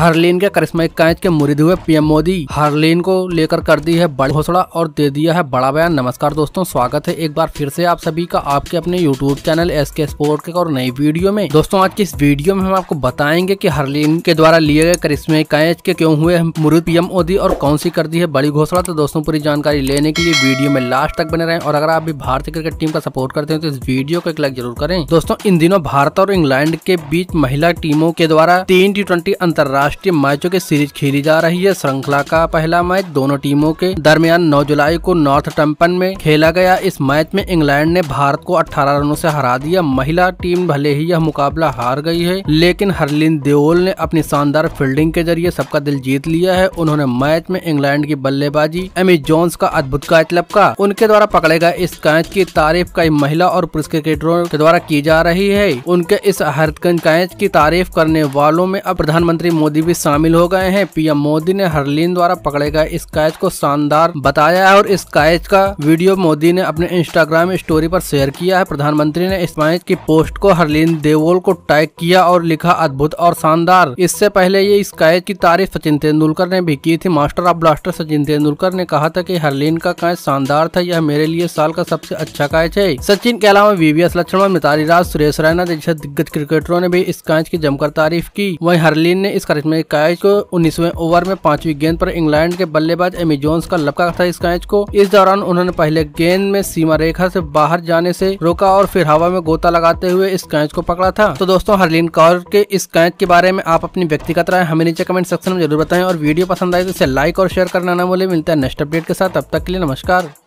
हरलीन के करिश्मा कायत के मुरीद हुए पीएम मोदी हरलीन को लेकर कर दी है बड़ी घोषणा और दे दिया है बड़ा बयान नमस्कार दोस्तों स्वागत है एक बार फिर से आप सभी का आपके अपने YouTube channel S K sport के और नई वीडियो में दोस्तों आज की इस वीडियो में हम आपको बताएंगे की हरलीन के द्वारा लिए गए करिश्मे कायत के क्यों हुए मुरीद पीएम मोदी और कौन सी कर दी है बड़ी घोषणा तो दोस्तों पूरी जानकारी लेने के लिए वीडियो में लास्ट तक बने रहे और अगर आप भी भारतीय क्रिकेट टीम का सपोर्ट करते हैं तो इस वीडियो को एक लाइक जरूर करें दोस्तों इन दिनों भारत और इंग्लैंड के बीच महिला टीमों के द्वारा तीन टी ट्वेंटी अंतर्राष्ट्रीय अंतर्राष्ट्रीय मैचों की सीरीज खेली जा रही है श्रृंखला का पहला मैच दोनों टीमों के दरमियान नौ जुलाई को नॉर्थ टम्पन में खेला गया इस मैच में इंग्लैंड ने भारत को अठारह रनों ऐसी हरा दिया महिला टीम भले ही यह मुकाबला हार गई है लेकिन हरलिन देओल ने अपनी शानदार फील्डिंग के जरिए सबका दिल जीत लिया है उन्होंने मैच में इंग्लैंड की बल्लेबाजी एमी जोन्स का अद्भुत कैच लपका उनके द्वारा पकड़े गए इस कैच की तारीफ कई महिला और पुरुष क्रिकेटरों के द्वारा की जा रही है उनके इस हरतकन कैच की तारीफ करने वालों में अब प्रधानमंत्री मोदी मोदी भी शामिल हो गए हैं पीएम मोदी ने हरलीन द्वारा पकड़े गए इस कैच को शानदार बताया है और इस कैच का वीडियो मोदी ने अपने इंस्टाग्राम स्टोरी पर शेयर किया है प्रधानमंत्री ने इस मैच की पोस्ट को हरलीन देवोल को टैग किया और लिखा अद्भुत और शानदार इससे पहले ये इस कैच की तारीफ सचिन तेंदुलकर ने भी की थी master of blaster Sachin Tendulkar ने कहा था की हरलीन का कैच शानदार था यह मेरे लिए साल का सबसे अच्छा कैच है सचिन के अलावा वीवीएस लक्ष्मण मिताली राज सुरेश रैना जैसे दिग्गज क्रिकेटरों ने भी इस कैच की जमकर तारीफ की वही हरलीन ने इस कैच में कैच को उन्नीसवें ओवर में पांचवी गेंद पर इंग्लैंड के बल्लेबाज एमी जोन्स का लपका था इस कैच को इस दौरान उन्होंने पहले गेंद में सीमा रेखा से बाहर जाने से रोका और फिर हवा में गोता लगाते हुए इस कैच को पकड़ा था तो दोस्तों हरलीन कौर के इस कैच के बारे में आप अपनी व्यक्तिगत राय हमें नीचे कमेंट सेक्शन में जरूर बताएं और वीडियो पसंद आए तो इसे लाइक और शेयर करना न बोले मिलते हैं नेक्स्ट अपडेट के साथ अब तक के लिए नमस्कार